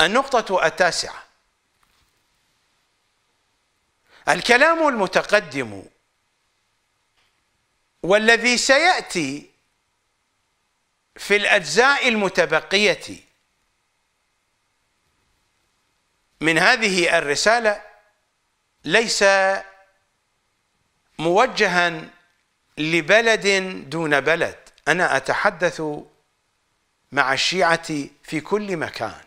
النقطة التاسعة الكلام المتقدم والذي سيأتي في الأجزاء المتبقية من هذه الرسالة ليس موجها لبلد دون بلد أنا أتحدث مع الشيعة في كل مكان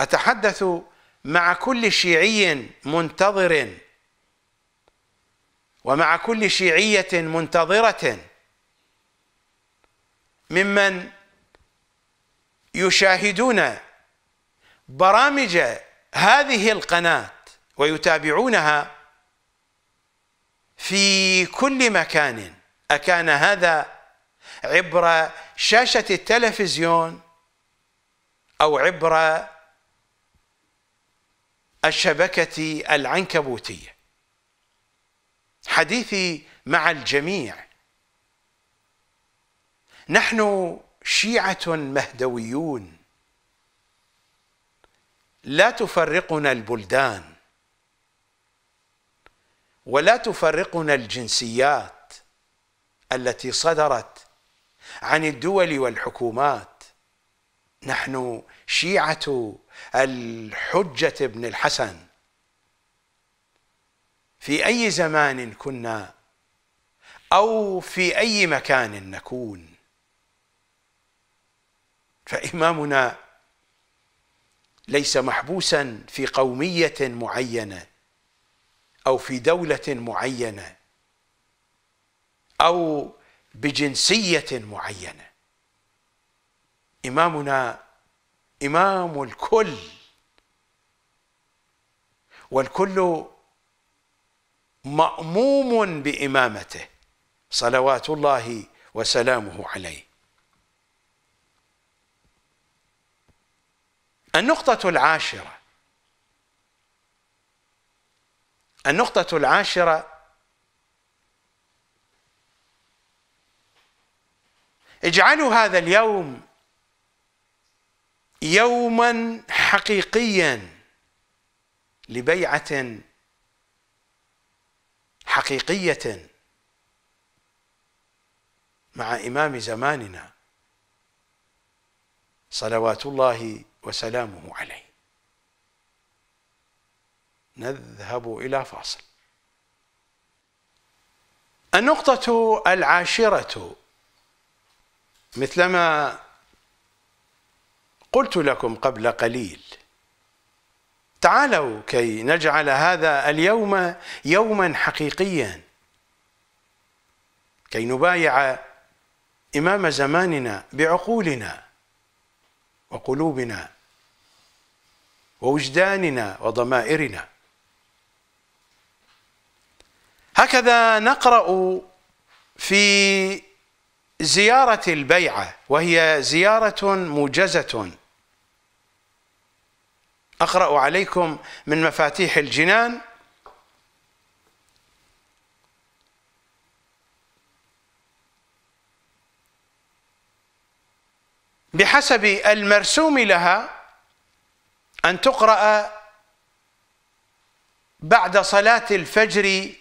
أتحدث مع كل شيعي منتظر ومع كل شيعية منتظرة ممن يشاهدون برامج هذه القناة ويتابعونها في كل مكان أكان هذا عبر شاشة التلفزيون أو عبر الشبكة العنكبوتية حديثي مع الجميع نحن شيعة مهدويون لا تفرقنا البلدان ولا تفرقنا الجنسيات التي صدرت عن الدول والحكومات نحن شيعة الحجة بن الحسن في أي زمان كنا أو في أي مكان نكون فإمامنا ليس محبوسا في قومية معينة أو في دولة معينة أو بجنسية معينة إمامنا إمام الكل والكل مأموم بإمامته صلوات الله وسلامه عليه النقطة العاشرة النقطة العاشرة اجعلوا هذا اليوم يوما حقيقيا لبيعه حقيقيه مع امام زماننا صلوات الله وسلامه عليه نذهب الى فاصل النقطه العاشره مثلما قلت لكم قبل قليل تعالوا كي نجعل هذا اليوم يوما حقيقيا كي نبايع إمام زماننا بعقولنا وقلوبنا ووجداننا وضمائرنا هكذا نقرأ في زيارة البيعة وهي زيارة موجزة اقرا عليكم من مفاتيح الجنان بحسب المرسوم لها ان تقرا بعد صلاه الفجر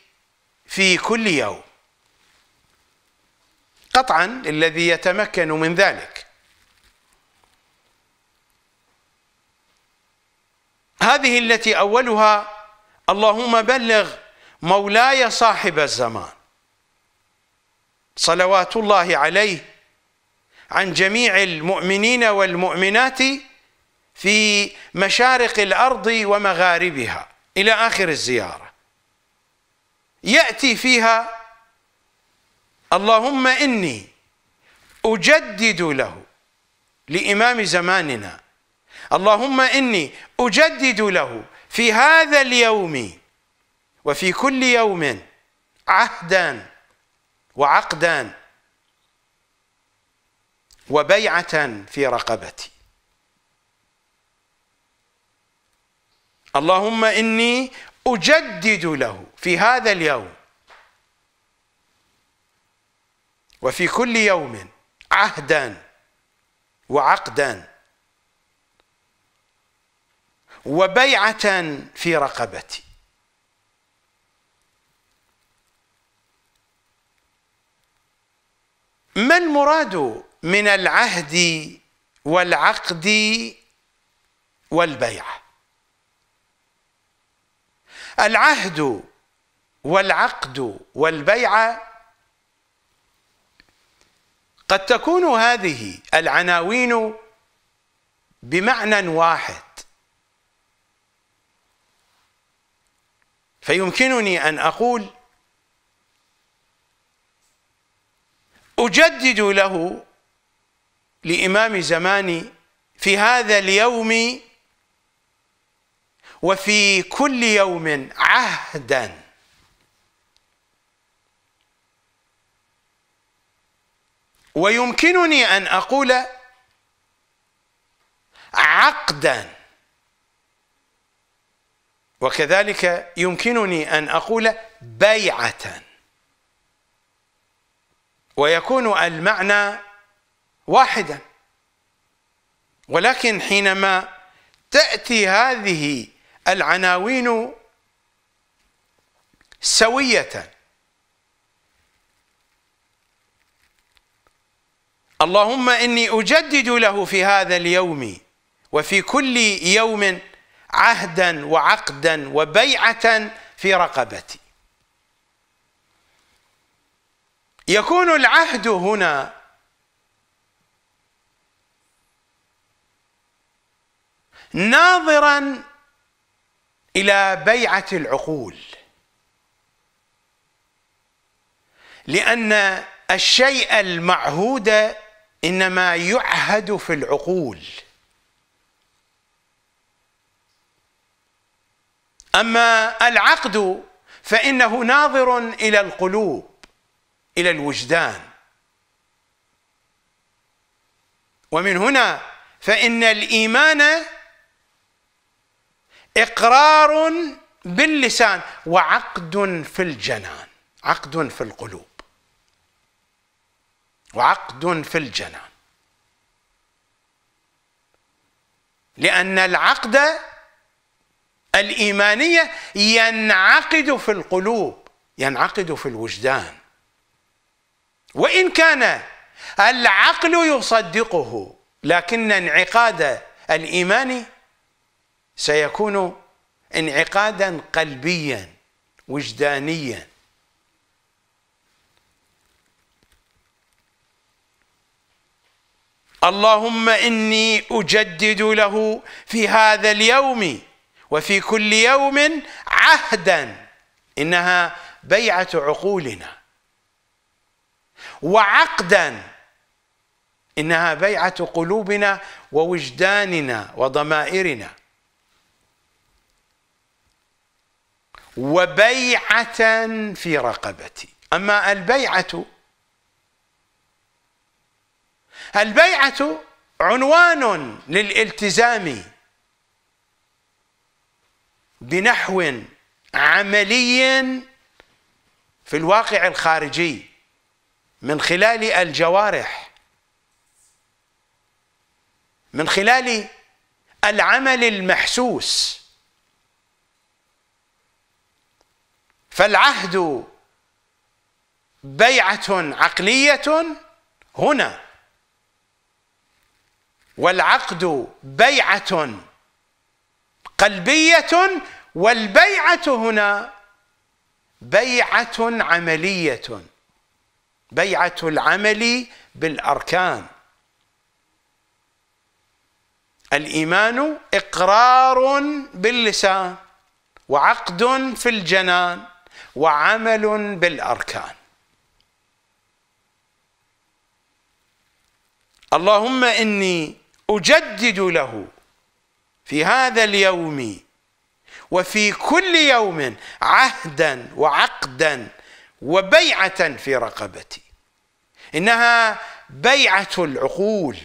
في كل يوم قطعا الذي يتمكن من ذلك هذه التي أولها اللهم بلغ مولاي صاحب الزمان صلوات الله عليه عن جميع المؤمنين والمؤمنات في مشارق الأرض ومغاربها إلى آخر الزيارة يأتي فيها اللهم إني أجدد له لإمام زماننا اللهم إني أجدد له في هذا اليوم وفي كل يوم عهدا وعقدا وبيعة في رقبتي اللهم إني أجدد له في هذا اليوم وفي كل يوم عهدا وعقدا وبيعة في رقبتي ما المراد من العهد والعقد والبيعة العهد والعقد والبيعة قد تكون هذه العناوين بمعنى واحد فيمكنني ان اقول اجدد له لامام زماني في هذا اليوم وفي كل يوم عهدا ويمكنني ان اقول عقدا وكذلك يمكنني أن أقول بيعة ويكون المعنى واحدا ولكن حينما تأتي هذه العناوين سوية اللهم إني أجدد له في هذا اليوم وفي كل يوم عهدا وعقدا وبيعه في رقبتي يكون العهد هنا ناظرا الى بيعه العقول لان الشيء المعهود انما يعهد في العقول اما العقد فانه ناظر الى القلوب الى الوجدان ومن هنا فان الايمان اقرار باللسان وعقد في الجنان عقد في القلوب وعقد في الجنان لان العقد الايمانيه ينعقد في القلوب ينعقد في الوجدان وان كان العقل يصدقه لكن انعقاد الايمان سيكون انعقادا قلبيا وجدانيا اللهم اني اجدد له في هذا اليوم وفي كل يوم عهدا انها بيعه عقولنا وعقدا انها بيعه قلوبنا ووجداننا وضمائرنا وبيعه في رقبتي اما البيعه البيعه عنوان للالتزام بنحو عملي في الواقع الخارجي من خلال الجوارح من خلال العمل المحسوس فالعهد بيعه عقليه هنا والعقد بيعه قلبية والبيعة هنا بيعة عملية بيعة العمل بالأركان الإيمان إقرار باللسان وعقد في الجنان وعمل بالأركان اللهم إني أجدد له في هذا اليوم وفي كل يوم عهدا وعقدا وبيعة في رقبتي إنها بيعة العقول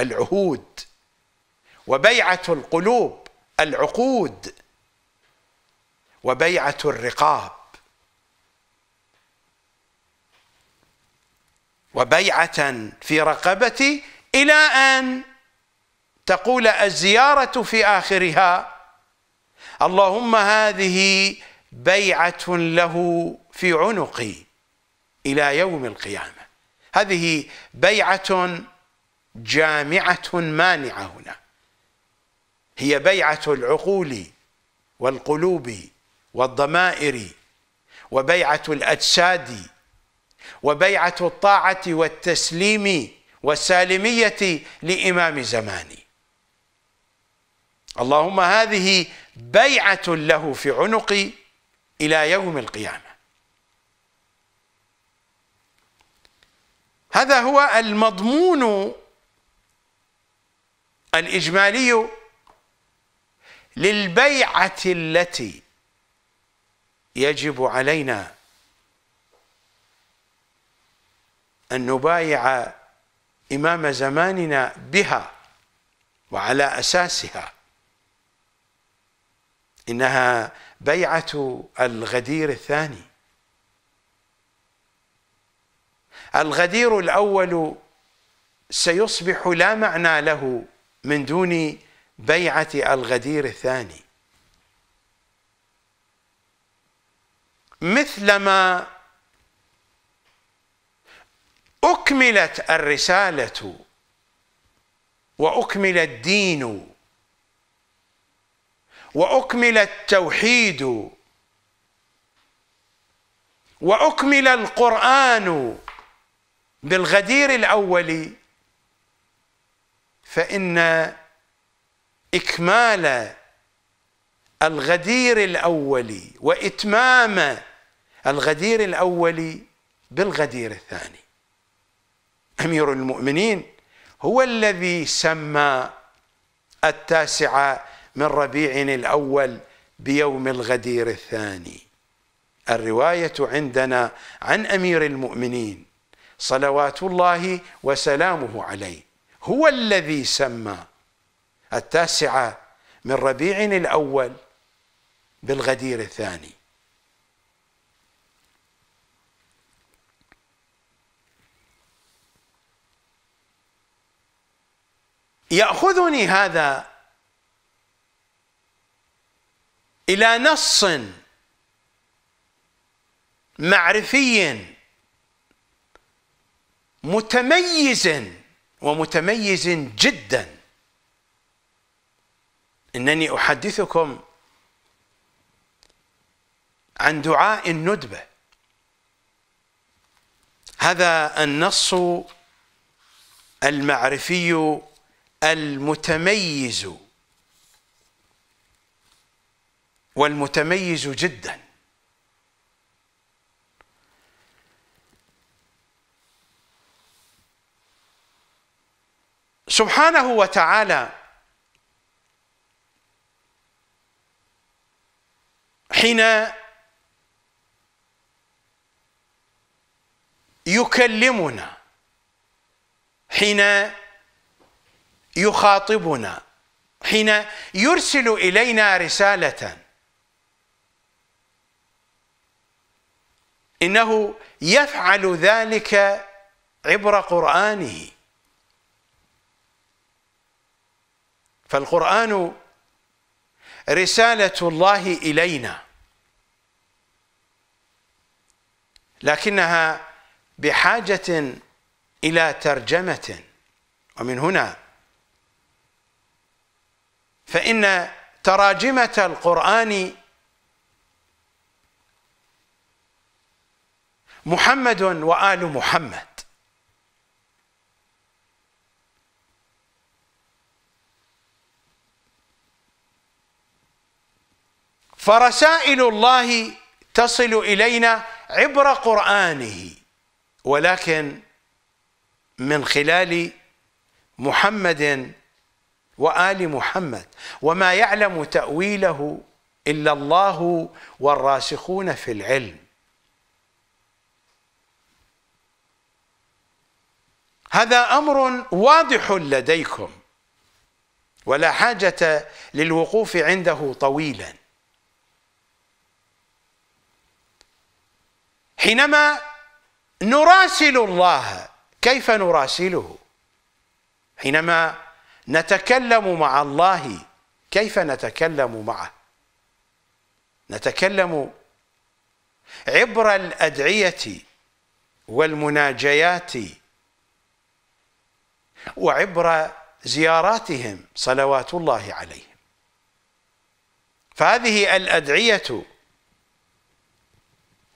العهود وبيعة القلوب العقود وبيعة الرقاب وبيعة في رقبتي إلى أن تقول الزيارة في آخرها اللهم هذه بيعة له في عنقي إلى يوم القيامة هذه بيعة جامعة مانعة هنا هي بيعة العقول والقلوب والضمائر وبيعة الأجساد وبيعة الطاعة والتسليم والسالمية لإمام زماني اللهم هذه بيعة له في عنقي إلى يوم القيامة هذا هو المضمون الإجمالي للبيعة التي يجب علينا أن نبايع إمام زماننا بها وعلى أساسها إنها بيعة الغدير الثاني الغدير الأول سيصبح لا معنى له من دون بيعة الغدير الثاني مثلما أكملت الرسالة وأكمل الدين واكمل التوحيد واكمل القران بالغدير الاول فان اكمال الغدير الاول واتمام الغدير الاول بالغدير الثاني امير المؤمنين هو الذي سمى التاسعه من ربيع الأول بيوم الغدير الثاني الرواية عندنا عن أمير المؤمنين صلوات الله وسلامه عليه هو الذي سمى التاسعة من ربيع الأول بالغدير الثاني يأخذني هذا إلى نص معرفي متميز ومتميز جدا إنني أحدثكم عن دعاء الندبة هذا النص المعرفي المتميز والمتميز جدا سبحانه وتعالى حين يكلمنا حين يخاطبنا حين يرسل الينا رساله إنه يفعل ذلك عبر قرآنه فالقرآن رسالة الله إلينا لكنها بحاجة إلى ترجمة ومن هنا فإن تراجمة القرآن محمد وآل محمد فرسائل الله تصل إلينا عبر قرآنه ولكن من خلال محمد وآل محمد وما يعلم تأويله إلا الله والراسخون في العلم هذا أمر واضح لديكم ولا حاجة للوقوف عنده طويلا حينما نراسل الله كيف نراسله حينما نتكلم مع الله كيف نتكلم معه نتكلم عبر الأدعية والمناجيات وعبر زياراتهم صلوات الله عليهم فهذه الأدعية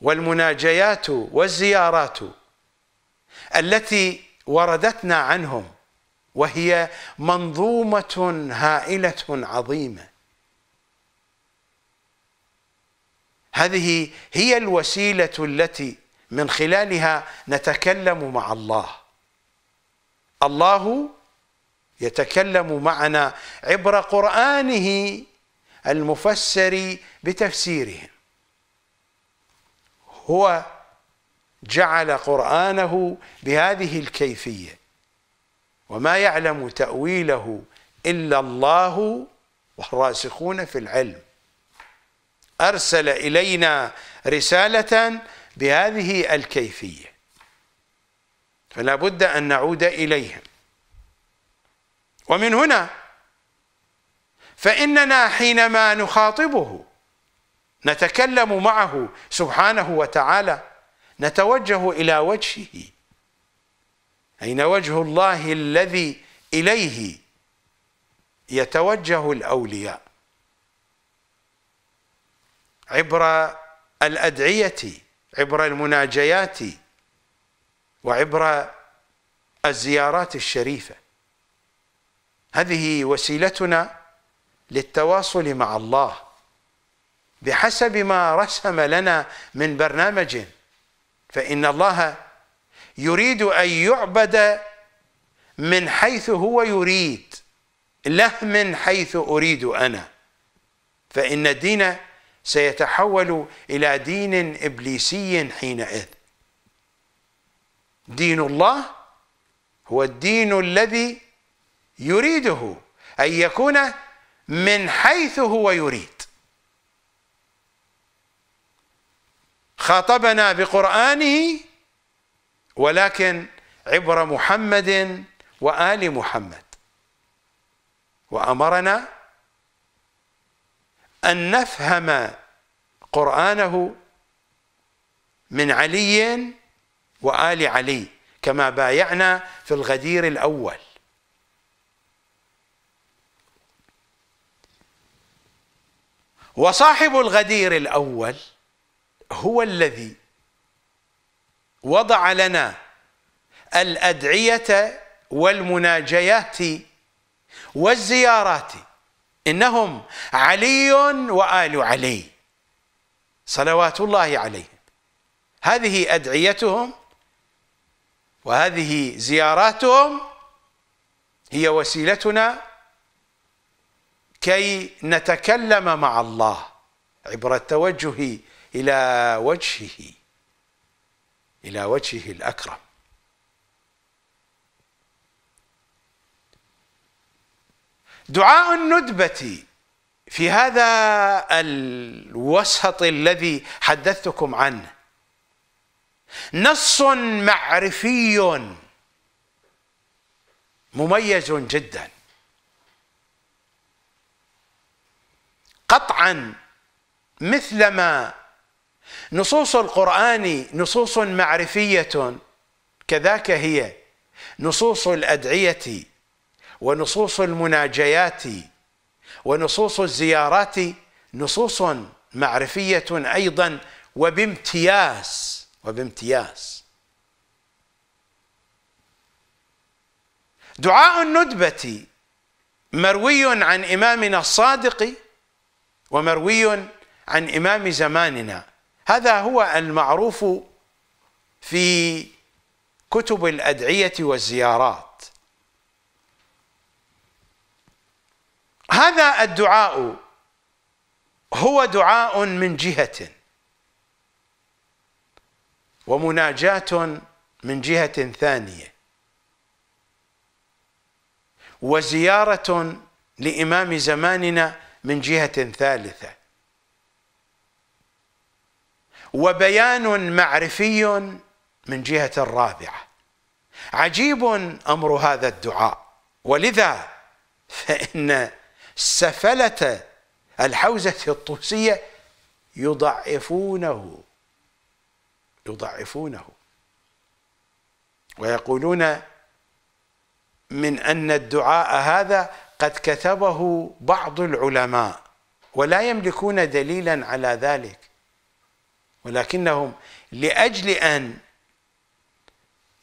والمناجيات والزيارات التي وردتنا عنهم وهي منظومة هائلة عظيمة هذه هي الوسيلة التي من خلالها نتكلم مع الله الله يتكلم معنا عبر قرآنه المفسر بتفسيره هو جعل قرآنه بهذه الكيفية وما يعلم تأويله إلا الله والراسخون في العلم أرسل إلينا رسالة بهذه الكيفية فلا بد أن نعود إليهم ومن هنا فإننا حينما نخاطبه نتكلم معه سبحانه وتعالى نتوجه إلى وجهه أين وجه الله الذي إليه يتوجه الأولياء عبر الأدعية عبر المناجيات وعبر الزيارات الشريفة هذه وسيلتنا للتواصل مع الله بحسب ما رسم لنا من برنامج فإن الله يريد أن يعبد من حيث هو يريد له من حيث أريد أنا فإن الدين سيتحول إلى دين إبليسي حينئذ دين الله هو الدين الذي يريده أن يكون من حيث هو يريد خاطبنا بقرآنه ولكن عبر محمد وآل محمد وأمرنا أن نفهم قرآنه من علي وآل علي كما بايعنا في الغدير الأول وصاحب الغدير الأول هو الذي وضع لنا الأدعية والمناجيات والزيارات إنهم علي وآل علي صلوات الله عليهم هذه أدعيتهم وهذه زياراتهم هي وسيلتنا كي نتكلم مع الله عبر التوجه إلى وجهه إلى وجهه الأكرم دعاء الندبة في هذا الوسط الذي حدثتكم عنه نص معرفي مميز جدا قطعا مثلما نصوص القرآن نصوص معرفية كذاك هي نصوص الأدعية ونصوص المناجيات ونصوص الزيارات نصوص معرفية أيضا وبامتياز وبامتياز دعاء الندبة مروي عن إمامنا الصادق ومروي عن إمام زماننا هذا هو المعروف في كتب الأدعية والزيارات هذا الدعاء هو دعاء من جهة ومناجاة من جهة ثانية وزيارة لإمام زماننا من جهة ثالثة وبيان معرفي من جهة الرابعة عجيب أمر هذا الدعاء ولذا فإن سفلة الحوزة الطوسية يضعفونه يضعفونه ويقولون من أن الدعاء هذا قد كتبه بعض العلماء ولا يملكون دليلا على ذلك ولكنهم لأجل أن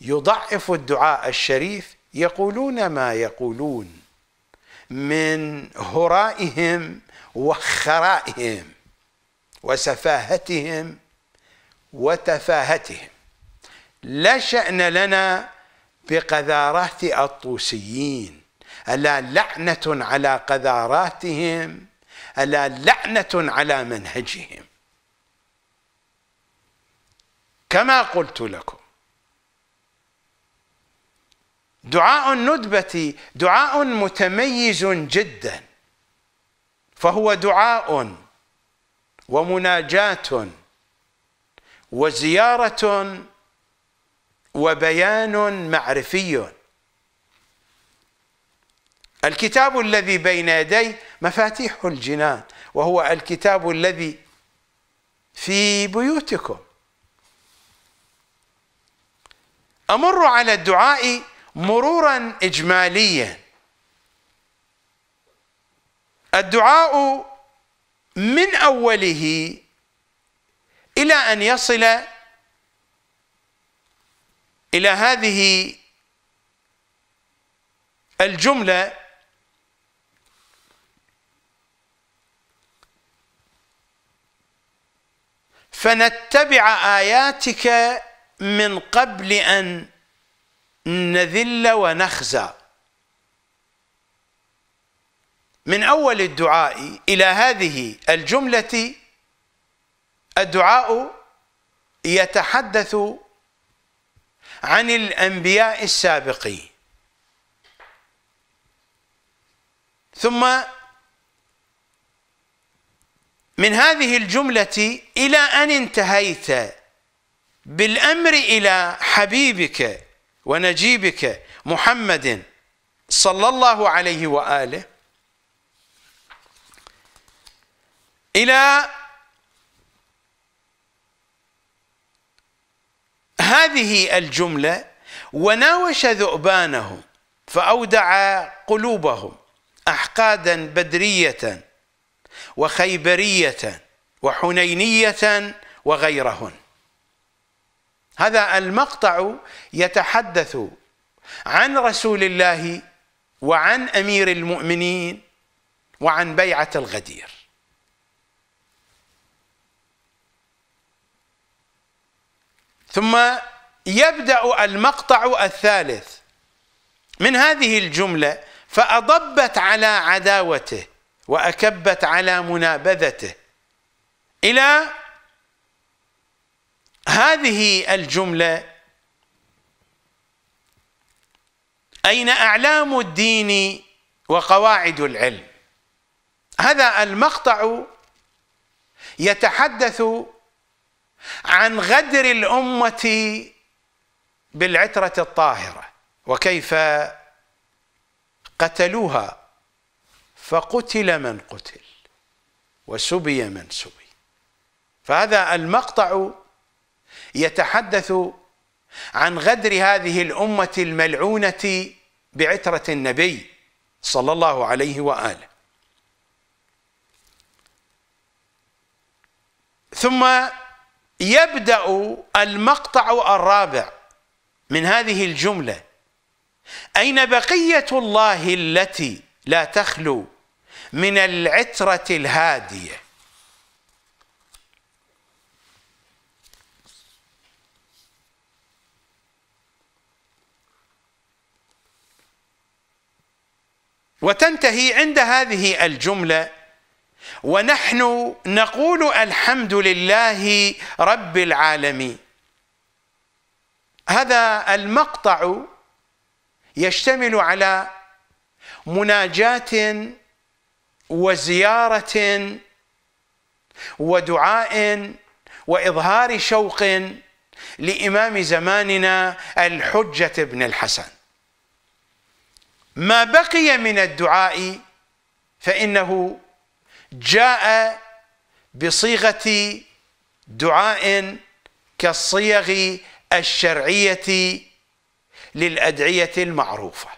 يضعفوا الدعاء الشريف يقولون ما يقولون من هرائهم وخرائهم وسفاهتهم وتفاهتهم لا شأن لنا بقذارات الطوسيين ألا لعنة على قذاراتهم ألا لعنة على منهجهم كما قلت لكم دعاء الندبة دعاء متميز جدا فهو دعاء ومناجاة وزيارة وبيان معرفي الكتاب الذي بين يديه مفاتيح الجنان وهو الكتاب الذي في بيوتكم امر على الدعاء مرورا اجماليا الدعاء من اوله الى ان يصل الى هذه الجمله فنتبع اياتك من قبل ان نذل ونخزى من اول الدعاء الى هذه الجمله الدعاء يتحدث عن الانبياء السابقين ثم من هذه الجمله الى ان انتهيت بالامر الى حبيبك ونجيبك محمد صلى الله عليه واله الى هذه الجملة وناوش ذؤبانهم فأودع قلوبهم أحقادا بدرية وخيبرية وحنينية وغيرهن هذا المقطع يتحدث عن رسول الله وعن أمير المؤمنين وعن بيعة الغدير ثم يبدأ المقطع الثالث من هذه الجملة فأضبت على عداوته وأكبت على منابذته إلى هذه الجملة أين أعلام الدين وقواعد العلم هذا المقطع يتحدث عن غدر الامه بالعتره الطاهره وكيف قتلوها فقتل من قتل وسبي من سبي فهذا المقطع يتحدث عن غدر هذه الامه الملعونه بعتره النبي صلى الله عليه واله ثم يبدأ المقطع الرابع من هذه الجملة أين بقية الله التي لا تخلو من العترة الهادية وتنتهي عند هذه الجمله ونحن نقول الحمد لله رب العالمين هذا المقطع يشتمل على مناجاة وزيارة ودعاء وإظهار شوق لإمام زماننا الحجة بن الحسن ما بقي من الدعاء فإنه جاء بصيغه دعاء كالصيغ الشرعيه للادعيه المعروفه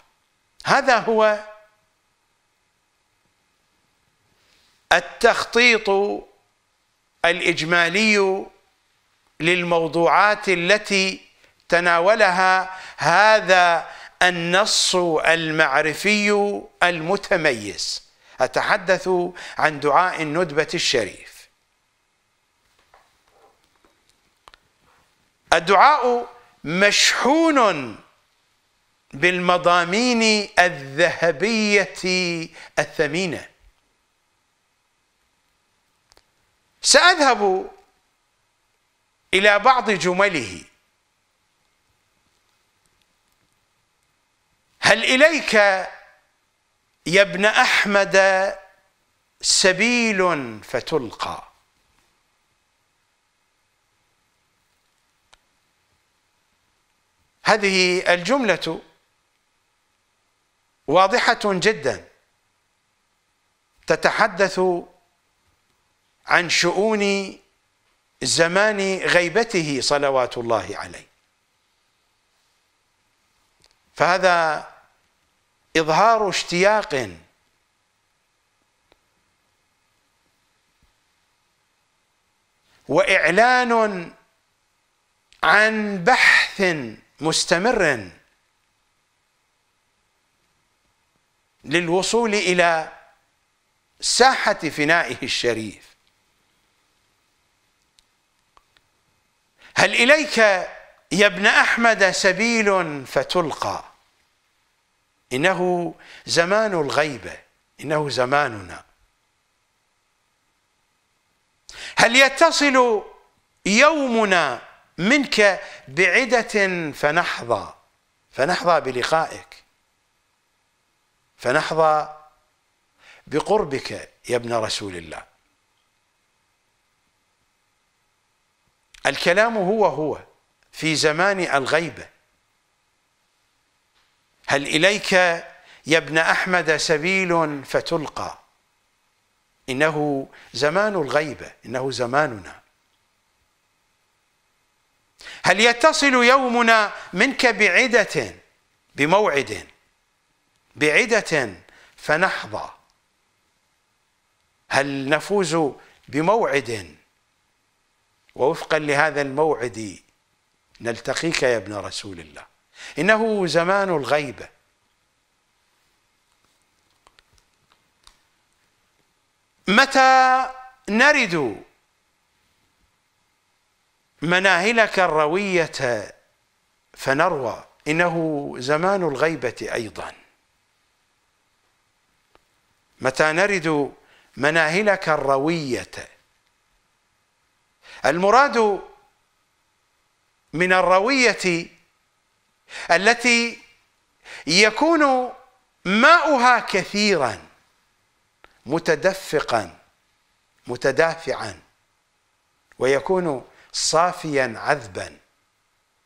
هذا هو التخطيط الاجمالي للموضوعات التي تناولها هذا النص المعرفي المتميز أتحدث عن دعاء الندبة الشريف الدعاء مشحون بالمضامين الذهبية الثمينة سأذهب إلى بعض جمله هل إليك يا ابن احمد سبيل فتلقى هذه الجمله واضحه جدا تتحدث عن شؤون زمان غيبته صلوات الله عليه فهذا إظهار اشتياق وإعلان عن بحث مستمر للوصول إلى ساحة فنائه الشريف هل إليك يا ابن أحمد سبيل فتلقى إنه زمان الغيبة إنه زماننا هل يتصل يومنا منك بعدة فنحظى فنحظى بلقائك فنحظى بقربك يا ابن رسول الله الكلام هو هو في زمان الغيبه هل إليك يا ابن أحمد سبيل فتلقى إنه زمان الغيبة إنه زماننا هل يتصل يومنا منك بعدة بموعد بعدة فنحظى هل نفوز بموعد ووفقا لهذا الموعد نلتقيك يا ابن رسول الله إنه زمان الغيبة متى نرد مناهلك الروية فنروى إنه زمان الغيبة أيضا متى نرد مناهلك الروية المراد من الروية التي يكون ماؤها كثيرا متدفقا متدافعا ويكون صافيا عذبا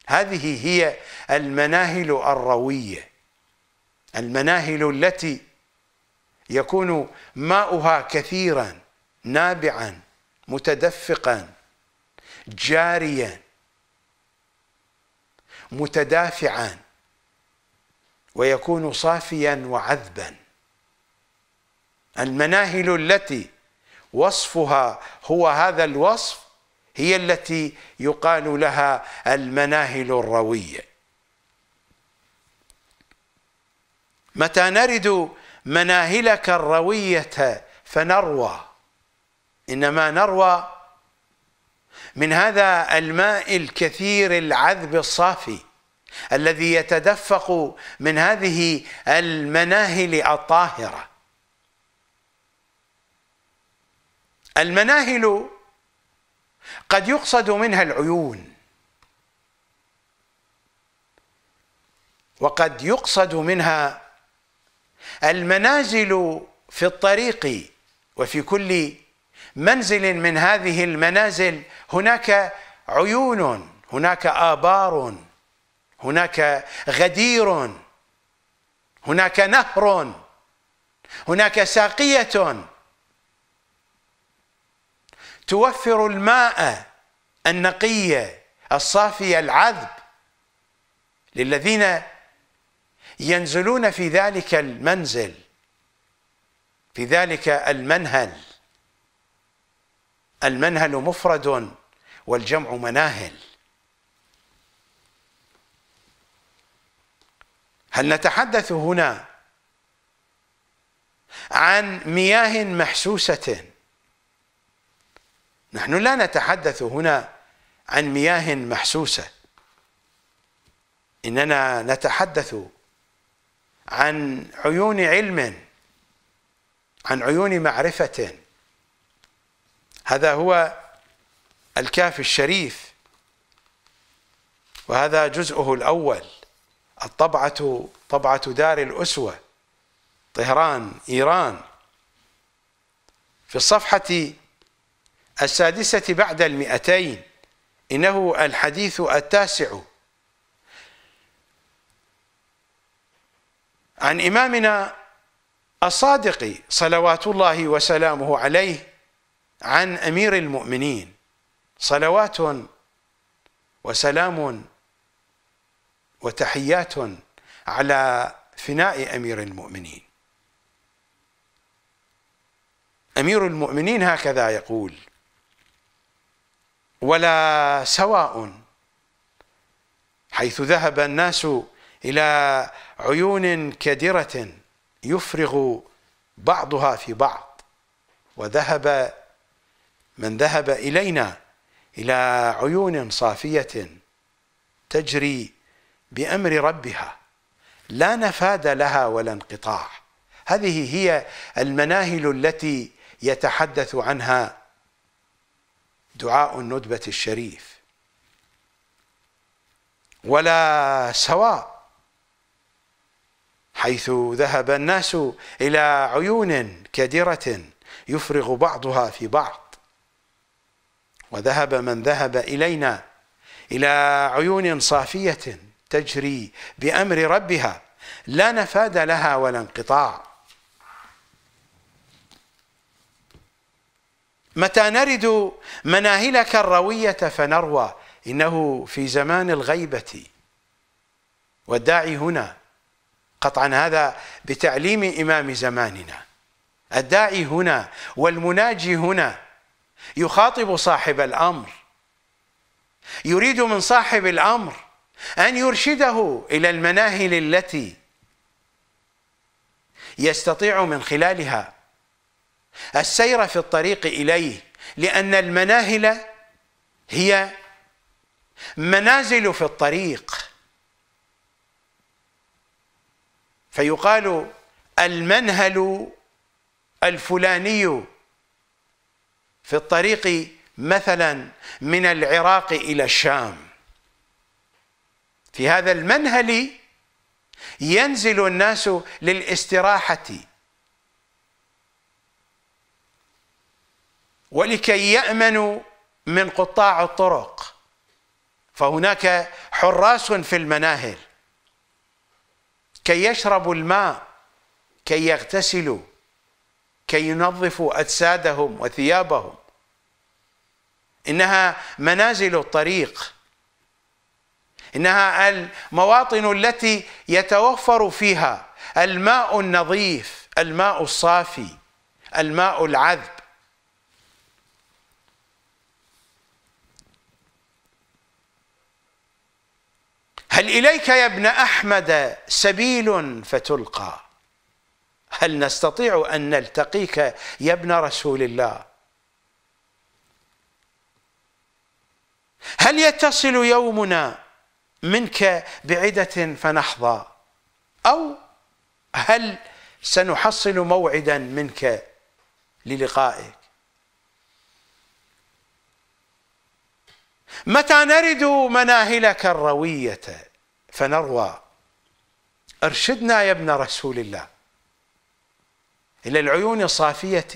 هذه هي المناهل الرويه المناهل التي يكون ماؤها كثيرا نابعا متدفقا جاريا متدافعا ويكون صافيا وعذبا المناهل التي وصفها هو هذا الوصف هي التي يقال لها المناهل الرويه متى نرد مناهلك الرويه فنروى انما نروى من هذا الماء الكثير العذب الصافي الذي يتدفق من هذه المناهل الطاهره المناهل قد يقصد منها العيون وقد يقصد منها المنازل في الطريق وفي كل منزل من هذه المنازل هناك عيون هناك آبار هناك غدير هناك نهر هناك ساقية توفر الماء النقي الصافي العذب للذين ينزلون في ذلك المنزل في ذلك المنهل المنهل مفرد والجمع مناهل هل نتحدث هنا عن مياه محسوسة نحن لا نتحدث هنا عن مياه محسوسة إننا نتحدث عن عيون علم عن عيون معرفة هذا هو الكاف الشريف وهذا جزءه الأول الطبعة طبعة دار الأسوة طهران إيران في الصفحة السادسة بعد المئتين إنه الحديث التاسع عن إمامنا الصادق صلوات الله وسلامه عليه عن امير المؤمنين صلوات وسلام وتحيات على فناء امير المؤمنين امير المؤمنين هكذا يقول ولا سواء حيث ذهب الناس الى عيون كدره يفرغ بعضها في بعض وذهب من ذهب إلينا إلى عيون صافية تجري بأمر ربها لا نفاد لها ولا انقطاع هذه هي المناهل التي يتحدث عنها دعاء الندبة الشريف ولا سواء حيث ذهب الناس إلى عيون كدرة يفرغ بعضها في بعض وذهب من ذهب إلينا إلى عيون صافية تجري بأمر ربها لا نفاد لها ولا انقطاع متى نرد مناهلك الروية فنروى إنه في زمان الغيبة والداعي هنا قطعا هذا بتعليم إمام زماننا الداعي هنا والمناجي هنا يخاطب صاحب الامر يريد من صاحب الامر ان يرشده الى المناهل التي يستطيع من خلالها السير في الطريق اليه لان المناهل هي منازل في الطريق فيقال المنهل الفلاني في الطريق مثلا من العراق الى الشام في هذا المنهل ينزل الناس للاستراحه ولكي يامنوا من قطاع الطرق فهناك حراس في المناهل كي يشربوا الماء كي يغتسلوا كي ينظفوا اجسادهم وثيابهم انها منازل الطريق انها المواطن التي يتوفر فيها الماء النظيف الماء الصافي الماء العذب هل اليك يا ابن احمد سبيل فتلقى هل نستطيع ان نلتقيك يا ابن رسول الله هل يتصل يومنا منك بعدة فنحظى أو هل سنحصل موعدا منك للقائك متى نرد مناهلك الروية فنروى ارشدنا يا ابن رسول الله إلى العيون الصافية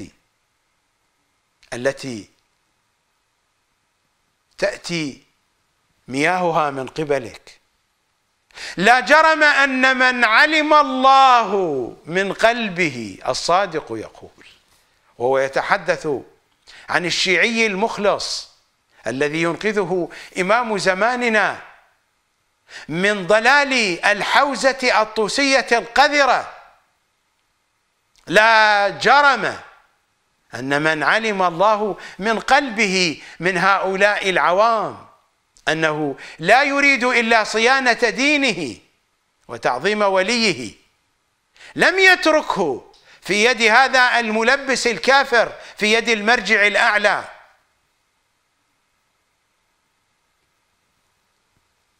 التي تأتي مياهها من قبلك لا جرم أن من علم الله من قلبه الصادق يقول وهو يتحدث عن الشيعي المخلص الذي ينقذه إمام زماننا من ضلال الحوزة الطوسية القذرة لا جرم أن من علم الله من قلبه من هؤلاء العوام أنه لا يريد إلا صيانة دينه وتعظيم وليه لم يتركه في يد هذا الملبس الكافر في يد المرجع الأعلى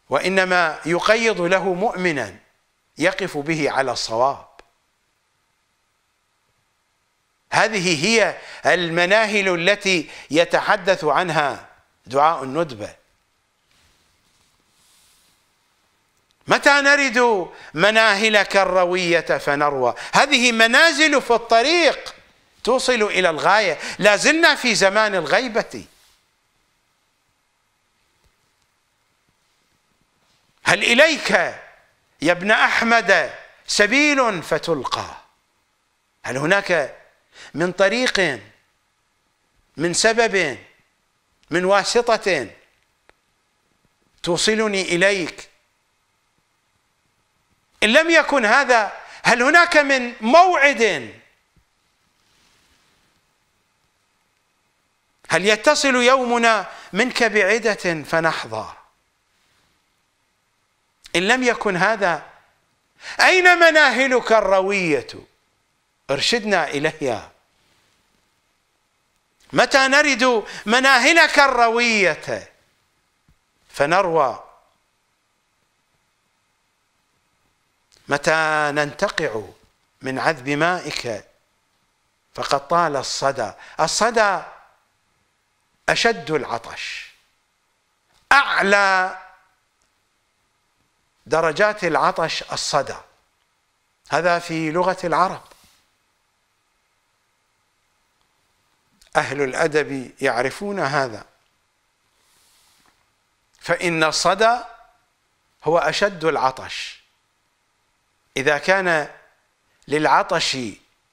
وإنما يقيض له مؤمنا يقف به على الصواب هذه هي المناهل التي يتحدث عنها دعاء الندبه متى نرد مناهلك الرويه فنروى هذه منازل في الطريق توصل الى الغايه لا زلنا في زمان الغيبه هل اليك يا ابن احمد سبيل فتلقى هل هناك من طريق من سبب من واسطة توصلني إليك إن لم يكن هذا هل هناك من موعد هل يتصل يومنا منك بعدة فنحظى إن لم يكن هذا أين مناهلك الروية ارشدنا إليها متى نرد مناهلك الروية فنروى متى ننتقع من عذب مائك فقد طال الصدى الصدى أشد العطش أعلى درجات العطش الصدى هذا في لغة العرب أهل الأدب يعرفون هذا فإن الصدى هو أشد العطش إذا كان للعطش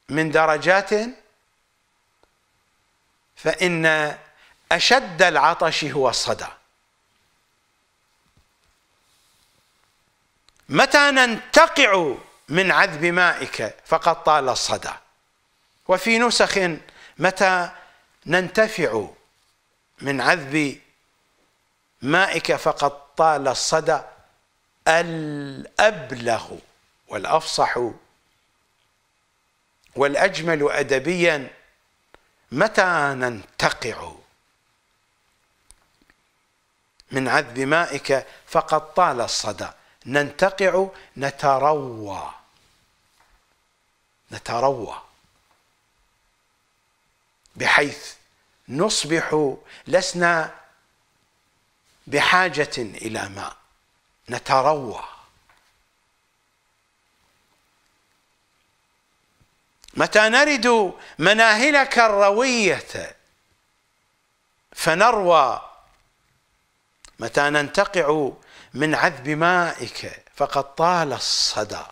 من درجات فإن أشد العطش هو الصدى متى ننتقع من عذب مائك فقد طال الصدى وفي نسخ متى ننتفع من عذب مائك فقد طال الصدى الأبلغ والأفصح والأجمل أدبيا متى ننتقع من عذب مائك فقد طال الصدى ننتقع نتروى نتروى بحيث نصبح لسنا بحاجة إلى ماء نتروى متى نرد مناهلك الروية فنروى متى ننتقع من عذب مائك فقد طال الصدى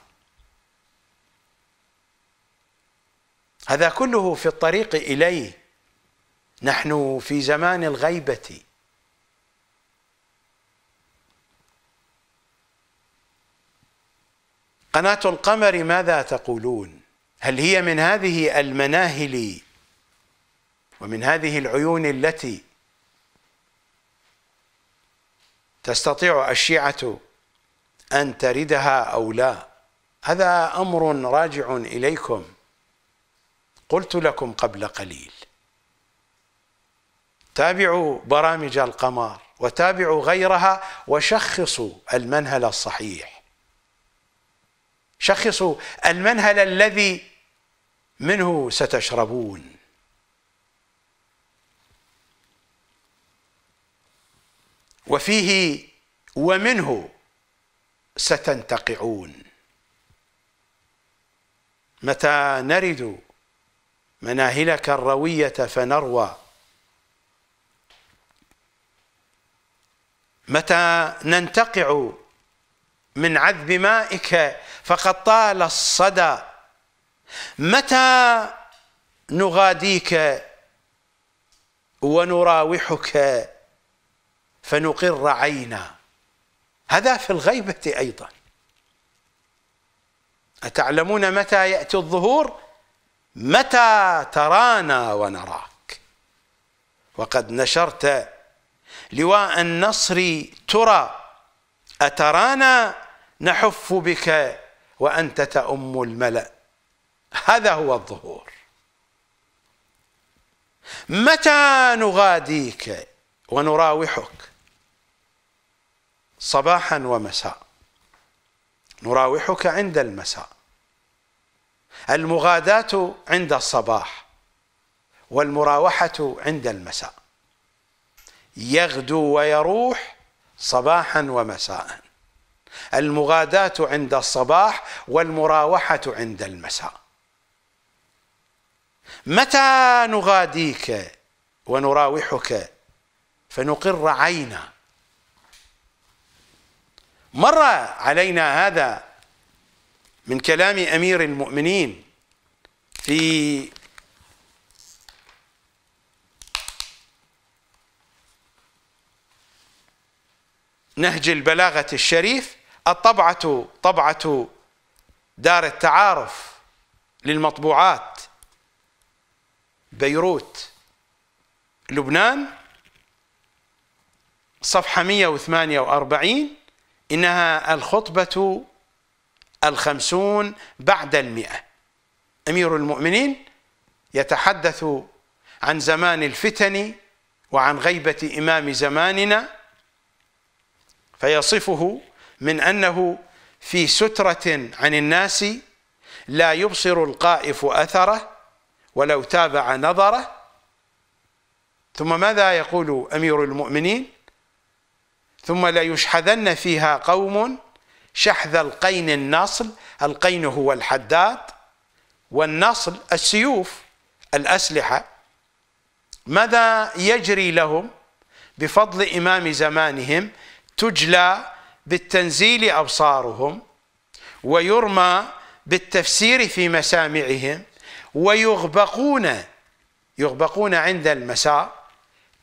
هذا كله في الطريق إليه نحن في زمان الغيبة قناة القمر ماذا تقولون هل هي من هذه المناهل ومن هذه العيون التي تستطيع الشيعة أن تردها أو لا هذا أمر راجع إليكم قلت لكم قبل قليل تابعوا برامج القمر وتابعوا غيرها وشخصوا المنهل الصحيح شخصوا المنهل الذي منه ستشربون وفيه ومنه ستنتقعون متى نرد مناهلك الروية فنروى متى ننتقع من عذب مائك فقد طال الصدى متى نغاديك ونراوحك فنقر عينا هذا في الغيبة أيضا أتعلمون متى يأتي الظهور؟ متى ترانا ونراك وقد نشرت لواء النصر ترى أترانا نحف بك وأنت تأم الملأ هذا هو الظهور متى نغاديك ونراوحك صباحا ومساء نراوحك عند المساء المغاداة عند الصباح والمراوحة عند المساء يغدو ويروح صباحا ومساء المغاداة عند الصباح والمراوحة عند المساء متى نغاديك ونراوحك فنقر عينا مر علينا هذا من كلام امير المؤمنين في نهج البلاغه الشريف الطبعه طبعه دار التعارف للمطبوعات بيروت لبنان صفحه 148 انها الخطبه الخمسون بعد المئة أمير المؤمنين يتحدث عن زمان الفتن وعن غيبة إمام زماننا فيصفه من أنه في سترة عن الناس لا يبصر القائف أثره ولو تابع نظره ثم ماذا يقول أمير المؤمنين ثم ليشحذن فيها قوم شحذ القين النصل القين هو الحداد والنصل السيوف الأسلحة ماذا يجري لهم بفضل إمام زمانهم تجلى بالتنزيل أبصارهم ويرمى بالتفسير في مسامعهم ويغبقون يغبقون عند المساء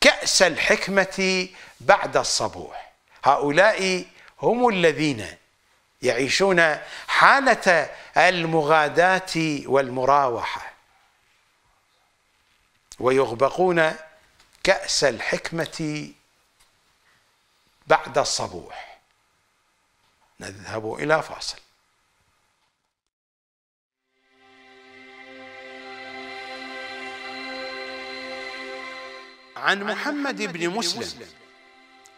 كأس الحكمة بعد الصبوح هؤلاء هم الذين يعيشون حالة المغاداة والمراوحة ويغبقون كأس الحكمة بعد الصبوح نذهب إلى فاصل عن محمد بن مسلم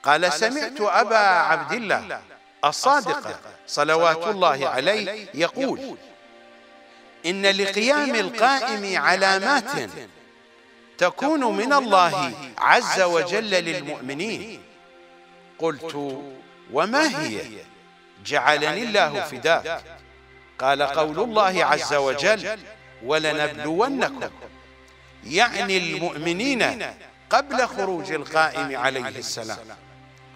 قال سمعت أبا عبد الله الصادق صلوات الله عليه يقول إن لقيام القائم علامات تكون من الله عز وجل للمؤمنين قلت وما هي جعلني الله فداك قال قول الله عز وجل ولنبلونكم يعني, يعني المؤمنين قبل خروج القائم عليه السلام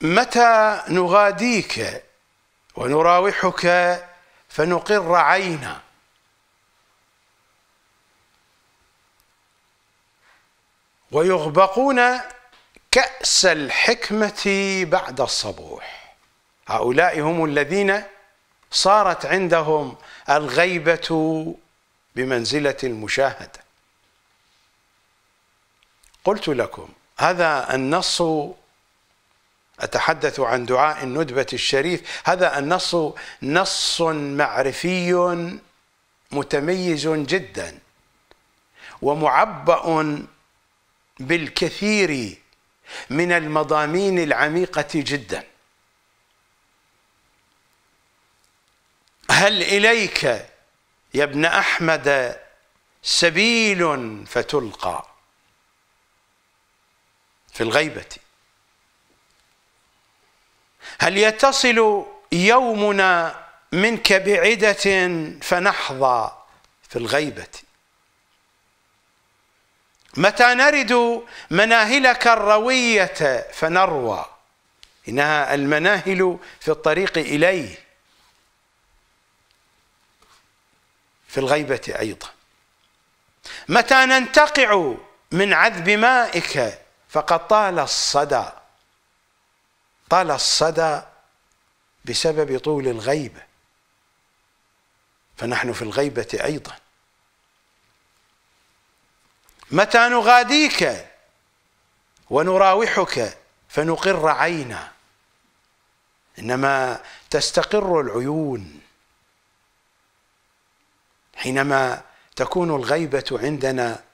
متى نغاديك ونراوحك فنقر عينا ويغبقون كأس الحكمة بعد الصبوح هؤلاء هم الذين صارت عندهم الغيبة بمنزلة المشاهدة قلت لكم هذا النص أتحدث عن دعاء الندبة الشريف هذا النص نص معرفي متميز جدا ومعبأ بالكثير من المضامين العميقة جدا هل إليك يا ابن أحمد سبيل فتلقى في الغيبه هل يتصل يومنا منك بعدة فنحظى في الغيبة متى نرد مناهلك الروية فنروى إنها المناهل في الطريق إليه في الغيبة أيضا متى ننتقع من عذب مائك فقد طال الصدى طال الصدى بسبب طول الغيبة فنحن في الغيبة أيضا متى نغاديك ونراوحك فنقر عينا إنما تستقر العيون حينما تكون الغيبة عندنا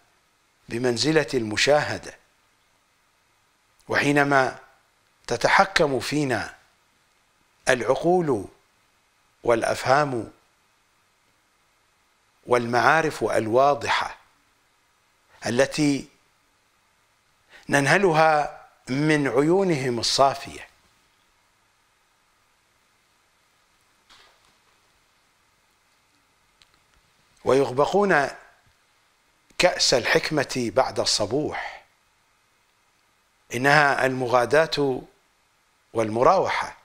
بمنزلة المشاهدة وحينما تتحكم فينا العقول والافهام والمعارف الواضحه التي ننهلها من عيونهم الصافيه ويغبقون كأس الحكمة بعد الصبوح إنها المغاداة والمراوحه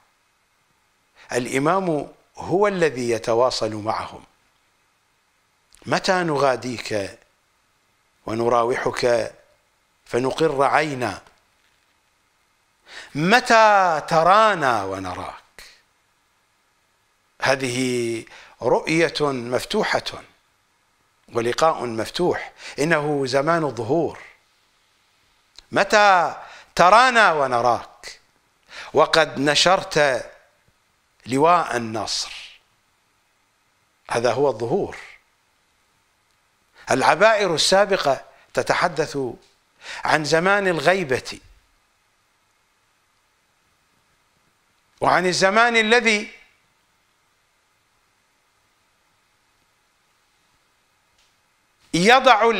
الامام هو الذي يتواصل معهم متى نغاديك ونراوحك فنقر عينا متى ترانا ونراك هذه رؤيه مفتوحه ولقاء مفتوح انه زمان الظهور متى ترانا ونراك وقد نشرت لواء النصر هذا هو الظهور العبائر السابقة تتحدث عن زمان الغيبة وعن الزمان الذي يضع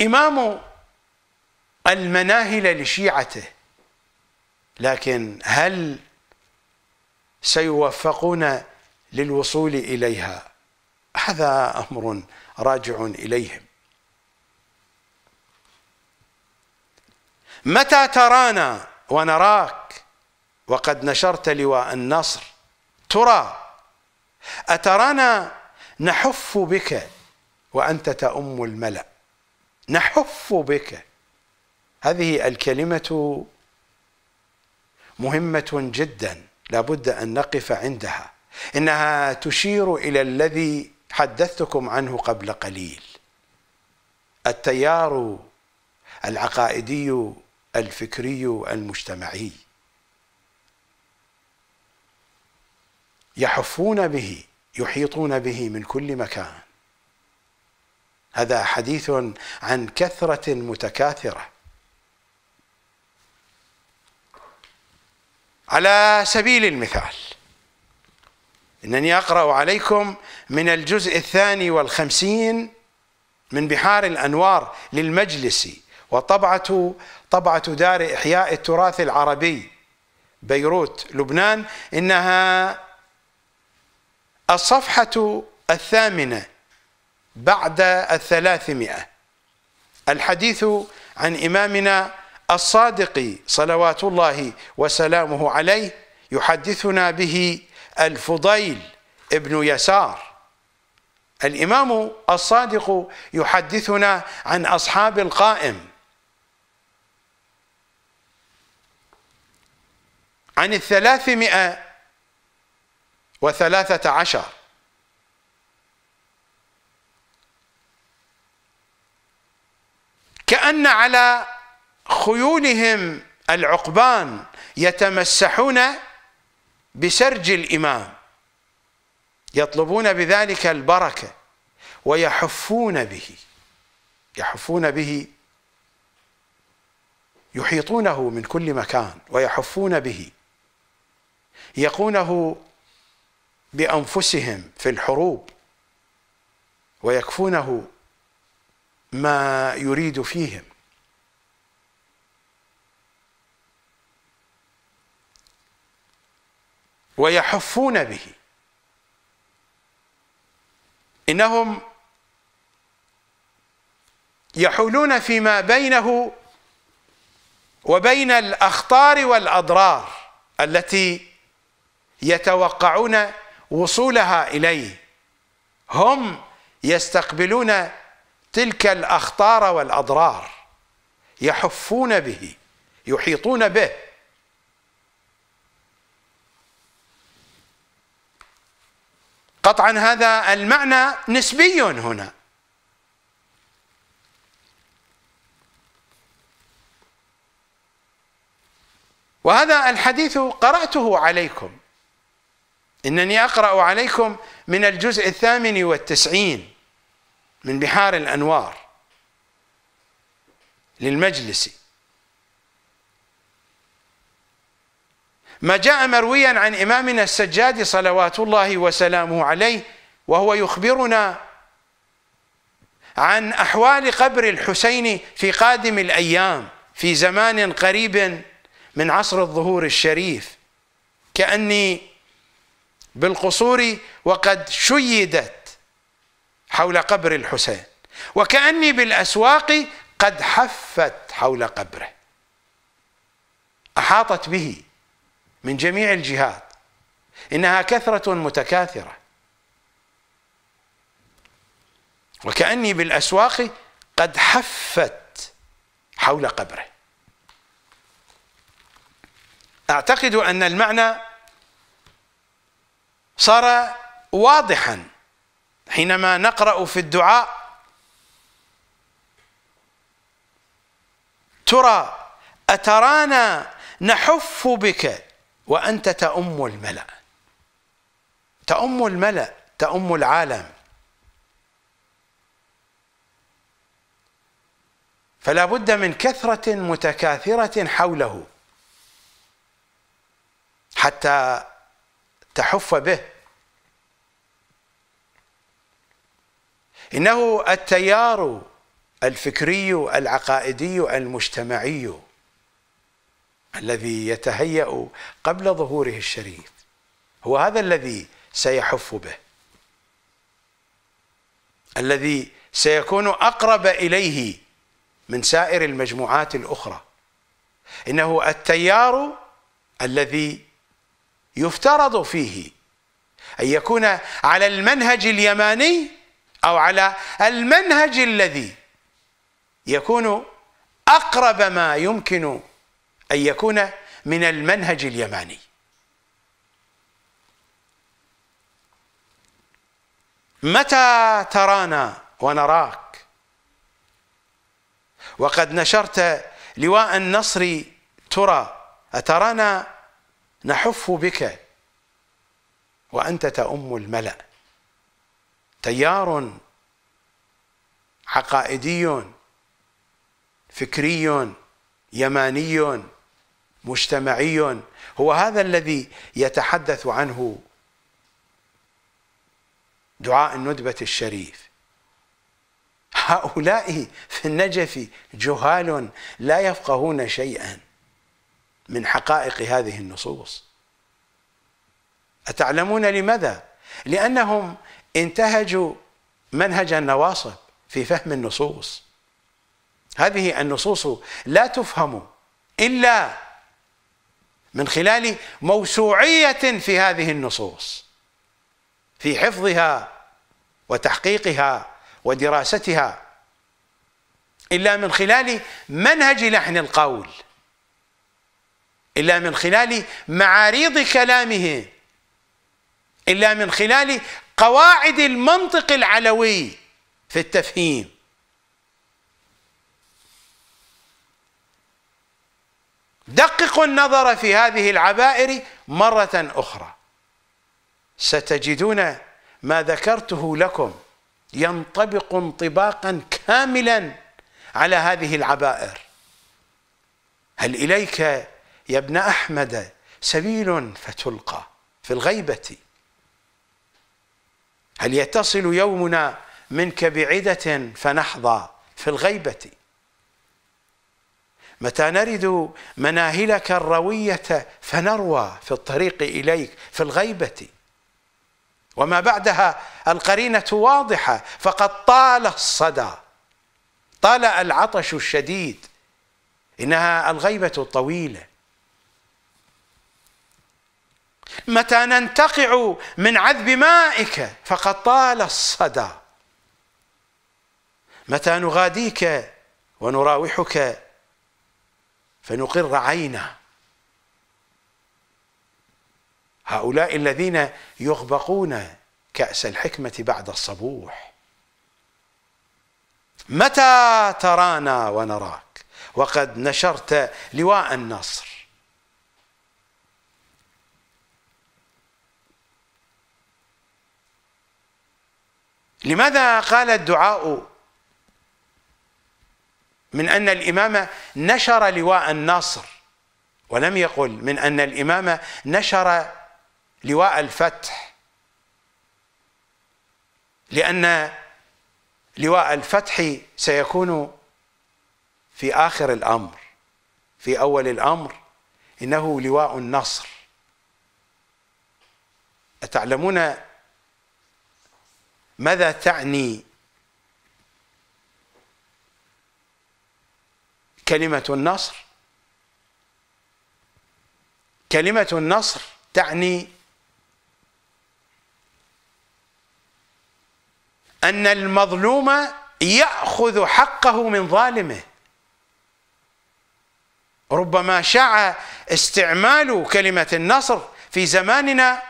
الإمام المناهل لشيعته لكن هل سيوفقون للوصول اليها هذا امر راجع اليهم متى ترانا ونراك وقد نشرت لواء النصر ترى اترانا نحف بك وانت تؤم الملا نحف بك هذه الكلمه مهمة جدا لابد أن نقف عندها إنها تشير إلى الذي حدثتكم عنه قبل قليل التيار العقائدي الفكري المجتمعي يحفون به يحيطون به من كل مكان هذا حديث عن كثرة متكاثرة على سبيل المثال إنني أقرأ عليكم من الجزء الثاني والخمسين من بحار الأنوار للمجلس وطبعة طبعة دار إحياء التراث العربي بيروت لبنان إنها الصفحة الثامنة بعد الثلاثمائة الحديث عن إمامنا الصادق صلوات الله وسلامه عليه يحدثنا به الفضيل ابن يسار الإمام الصادق يحدثنا عن أصحاب القائم عن الثلاثمائة وثلاثة عشر كأن على خيولهم العقبان يتمسحون بسرج الإمام يطلبون بذلك البركة ويحفون به يحفون به يحيطونه من كل مكان ويحفون به يقونه بأنفسهم في الحروب ويكفونه ما يريد فيهم ويحفون به انهم يحولون فيما بينه وبين الاخطار والاضرار التي يتوقعون وصولها اليه هم يستقبلون تلك الاخطار والاضرار يحفون به يحيطون به قطعا هذا المعنى نسبي هنا وهذا الحديث قرأته عليكم إنني أقرأ عليكم من الجزء الثامن والتسعين من بحار الأنوار للمجلسي ما جاء مرويا عن إمامنا السجاد صلوات الله وسلامه عليه وهو يخبرنا عن أحوال قبر الحسين في قادم الأيام في زمان قريب من عصر الظهور الشريف كأني بالقصور وقد شيدت حول قبر الحسين وكأني بالأسواق قد حفت حول قبره أحاطت به من جميع الجهات انها كثره متكاثره وكاني بالاسواق قد حفت حول قبره اعتقد ان المعنى صار واضحا حينما نقرا في الدعاء ترى اترانا نحف بك وأنت تأم الملأ تأم الملأ تأم العالم فلا بد من كثرة متكاثرة حوله حتى تحف به إنه التيار الفكري العقائدي المجتمعي الذي يتهيأ قبل ظهوره الشريف هو هذا الذي سيحف به الذي سيكون أقرب إليه من سائر المجموعات الأخرى إنه التيار الذي يفترض فيه أن يكون على المنهج اليماني أو على المنهج الذي يكون أقرب ما يمكن أن يكون من المنهج اليماني متى ترانا ونراك وقد نشرت لواء النصر ترى أترانا نحف بك وأنت تأم الملأ تيار عقائدي فكري يماني مجتمعي هو هذا الذي يتحدث عنه دعاء الندبة الشريف هؤلاء في النجف جهال لا يفقهون شيئا من حقائق هذه النصوص أتعلمون لماذا؟ لأنهم انتهجوا منهج النواصب في فهم النصوص هذه النصوص لا تفهم إلا من خلال موسوعيه في هذه النصوص في حفظها وتحقيقها ودراستها الا من خلال منهج لحن القول الا من خلال معاريض كلامه الا من خلال قواعد المنطق العلوي في التفهيم دققوا النظر في هذه العبائر مرة أخرى ستجدون ما ذكرته لكم ينطبق انطباقا كاملا على هذه العبائر هل إليك يا ابن أحمد سبيل فتلقى في الغيبة هل يتصل يومنا منك بعدة فنحظى في الغيبة متى نرد مناهلك الروية فنروى في الطريق إليك في الغيبة وما بعدها القرينة واضحة فقد طال الصدى طال العطش الشديد إنها الغيبة الطويلة متى ننتقع من عذب مائك فقد طال الصدى متى نغاديك ونراوحك فنقر عينه هؤلاء الذين يغبقون كأس الحكمة بعد الصبوح متى ترانا ونراك وقد نشرت لواء النصر لماذا قال الدعاء من أن الإمام نشر لواء النصر ولم يقل من أن الإمام نشر لواء الفتح لأن لواء الفتح سيكون في آخر الأمر في أول الأمر إنه لواء النصر أتعلمون ماذا تعني كلمة النصر كلمة النصر تعني أن المظلوم يأخذ حقه من ظالمه ربما شاع استعمال كلمة النصر في زماننا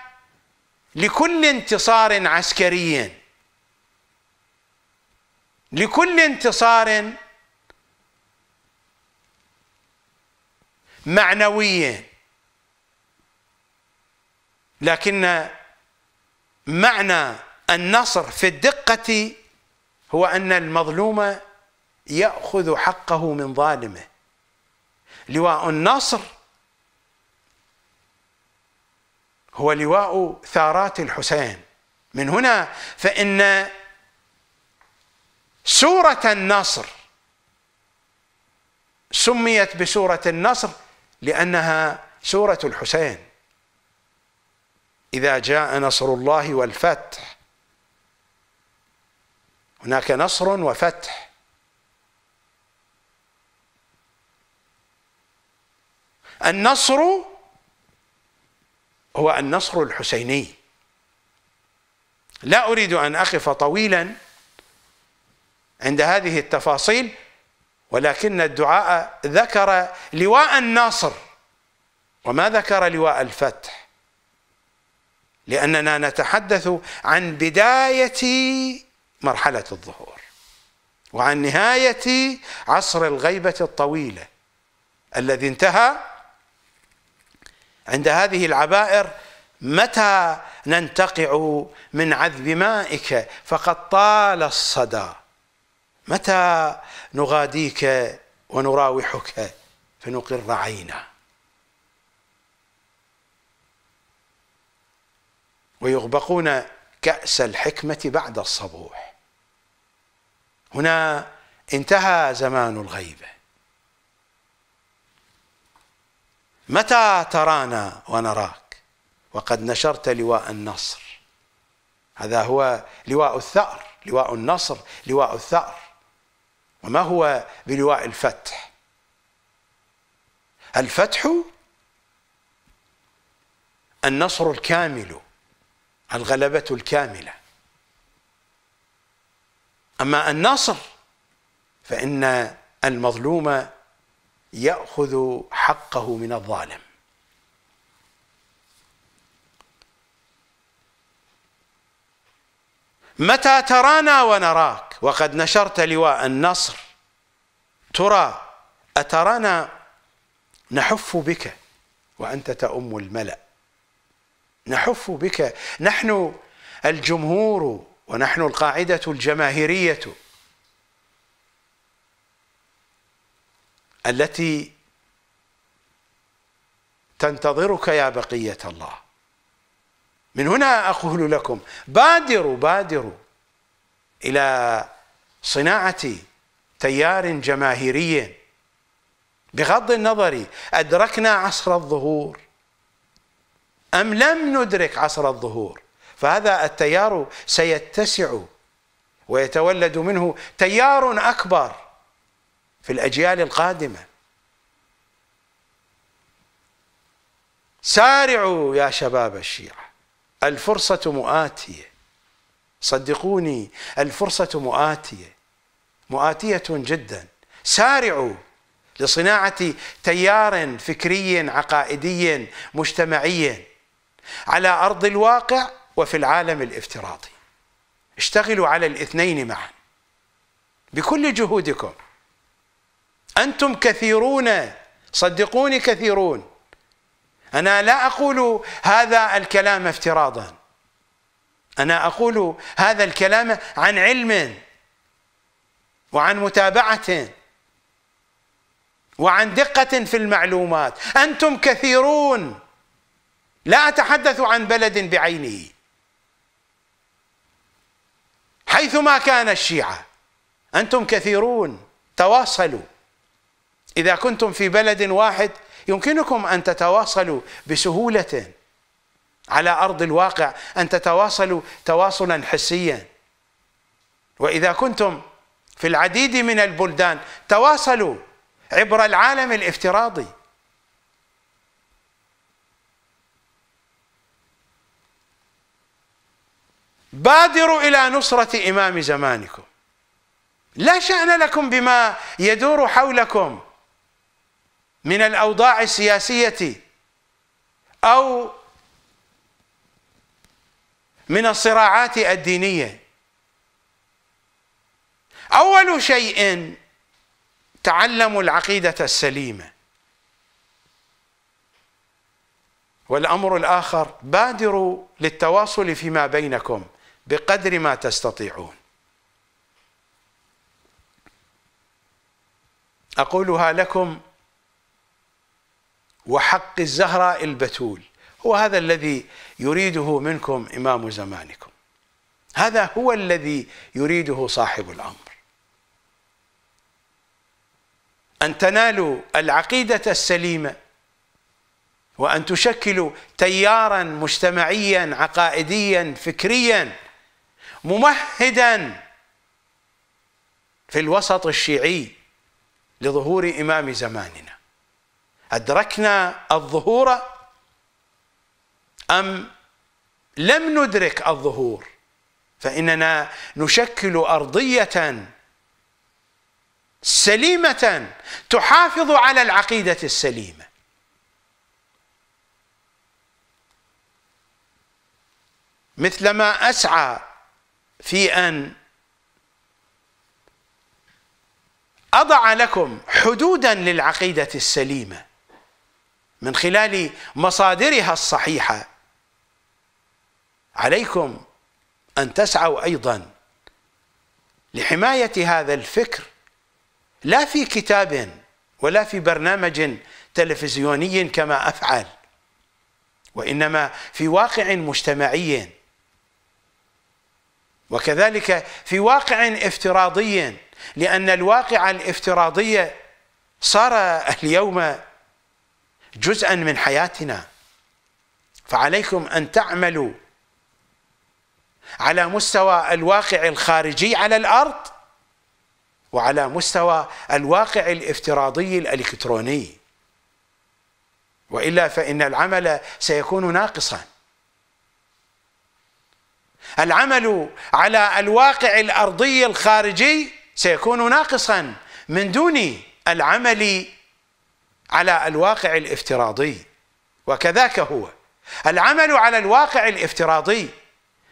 لكل انتصار عسكري لكل انتصار معنويه لكن معنى النصر في الدقه هو ان المظلوم ياخذ حقه من ظالمه لواء النصر هو لواء ثارات الحسين من هنا فان سوره النصر سميت بسوره النصر لأنها سورة الحسين إذا جاء نصر الله والفتح هناك نصر وفتح النصر هو النصر الحسيني لا أريد أن أقف طويلا عند هذه التفاصيل ولكن الدعاء ذكر لواء الناصر وما ذكر لواء الفتح لأننا نتحدث عن بداية مرحلة الظهور وعن نهاية عصر الغيبة الطويلة الذي انتهى عند هذه العبائر متى ننتقع من عذب مائك فقد طال الصدى متى نغاديك ونراوحك فنقر عينا ويغبقون كأس الحكمة بعد الصبوح هنا انتهى زمان الغيبة متى ترانا ونراك وقد نشرت لواء النصر هذا هو لواء الثأر لواء النصر لواء الثأر وما هو بلواء الفتح الفتح النصر الكامل الغلبة الكاملة أما النصر فإن المظلوم يأخذ حقه من الظالم متى ترانا ونراك وقد نشرت لواء النصر ترى أترانا نحف بك وأنت تأم الملأ نحف بك نحن الجمهور ونحن القاعدة الجماهيرية التي تنتظرك يا بقية الله من هنا أقول لكم بادروا بادروا إلى صناعة تيار جماهيري بغض النظر أدركنا عصر الظهور أم لم ندرك عصر الظهور فهذا التيار سيتسع ويتولد منه تيار أكبر في الأجيال القادمة سارعوا يا شباب الشيعة الفرصة مؤاتية صدقوني الفرصة مؤاتية مؤاتية جدا سارعوا لصناعة تيار فكري عقائدي مجتمعي على أرض الواقع وفي العالم الافتراضي اشتغلوا على الاثنين معا بكل جهودكم أنتم كثيرون صدقوني كثيرون أنا لا أقول هذا الكلام افتراضا أنا أقول هذا الكلام عن علم وعن متابعة وعن دقة في المعلومات أنتم كثيرون لا أتحدث عن بلد بعينه حيثما كان الشيعة أنتم كثيرون تواصلوا إذا كنتم في بلد واحد يمكنكم ان تتواصلوا بسهوله على ارض الواقع ان تتواصلوا تواصلا حسيا واذا كنتم في العديد من البلدان تواصلوا عبر العالم الافتراضي بادروا الى نصره امام زمانكم لا شان لكم بما يدور حولكم من الاوضاع السياسيه او من الصراعات الدينيه اول شيء تعلموا العقيده السليمه والامر الاخر بادروا للتواصل فيما بينكم بقدر ما تستطيعون اقولها لكم وحق الزهراء البتول هو هذا الذي يريده منكم إمام زمانكم هذا هو الذي يريده صاحب الأمر أن تنالوا العقيدة السليمة وأن تشكلوا تيارا مجتمعيا عقائديا فكريا ممهدا في الوسط الشيعي لظهور إمام زماننا أدركنا الظهور أم لم ندرك الظهور فإننا نشكل أرضية سليمة تحافظ على العقيدة السليمة مثلما أسعى في أن أضع لكم حدودا للعقيدة السليمة من خلال مصادرها الصحيحه عليكم ان تسعوا ايضا لحمايه هذا الفكر لا في كتاب ولا في برنامج تلفزيوني كما افعل وانما في واقع مجتمعي وكذلك في واقع افتراضي لان الواقع الافتراضي صار اليوم جزءا من حياتنا فعليكم ان تعملوا على مستوى الواقع الخارجي على الارض وعلى مستوى الواقع الافتراضي الالكتروني والا فان العمل سيكون ناقصا العمل على الواقع الارضي الخارجي سيكون ناقصا من دون العمل على الواقع الافتراضي وكذاك هو العمل على الواقع الافتراضي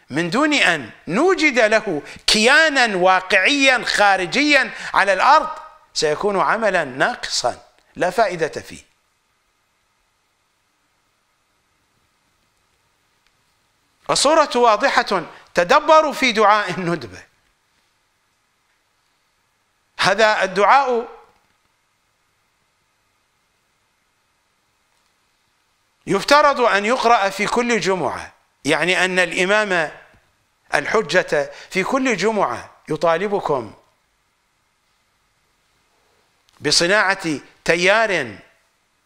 من دون ان نوجد له كيانا واقعيا خارجيا على الارض سيكون عملا ناقصا لا فائده فيه الصورة واضحة تدبروا في دعاء الندبة هذا الدعاء يفترض أن يقرأ في كل جمعة يعني أن الإمام الحجة في كل جمعة يطالبكم بصناعة تيار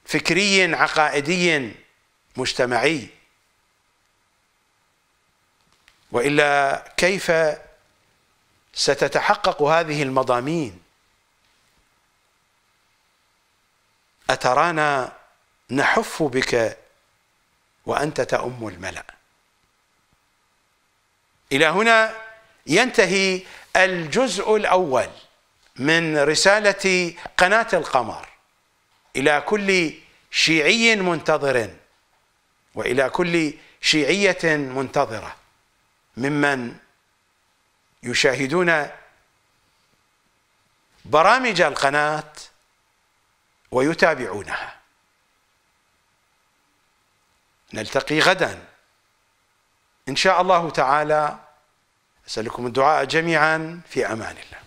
فكري عقائدي مجتمعي وإلا كيف ستتحقق هذه المضامين أترانا نحف بك وأنت تأم الملأ إلى هنا ينتهي الجزء الأول من رسالة قناة القمر إلى كل شيعي منتظر وإلى كل شيعية منتظرة ممن يشاهدون برامج القناة ويتابعونها نلتقي غدا ان شاء الله تعالى اسالكم الدعاء جميعا في امان الله